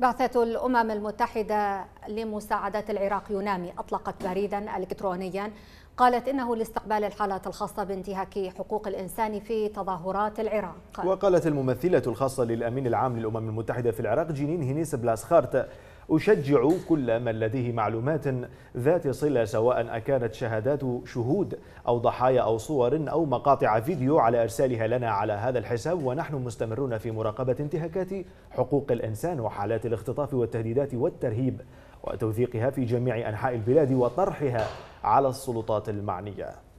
بعثة الأمم المتحدة لمساعدة العراق يونامي أطلقت بريدا إلكترونيا قالت إنه لاستقبال الحالات الخاصة بانتهاك حقوق الإنسان في تظاهرات العراق وقالت الممثلة الخاصة للأمين العام للأمم المتحدة في العراق جينين هينيس بلاسخارت أشجع كل من لديه معلومات ذات صلة سواء أكانت شهادات شهود أو ضحايا أو صور أو مقاطع فيديو على إرسالها لنا على هذا الحساب ونحن مستمرون في مراقبة انتهاكات حقوق الإنسان وحالات الاختطاف والتهديدات والترهيب وتوثيقها في جميع أنحاء البلاد وطرحها على السلطات المعنيه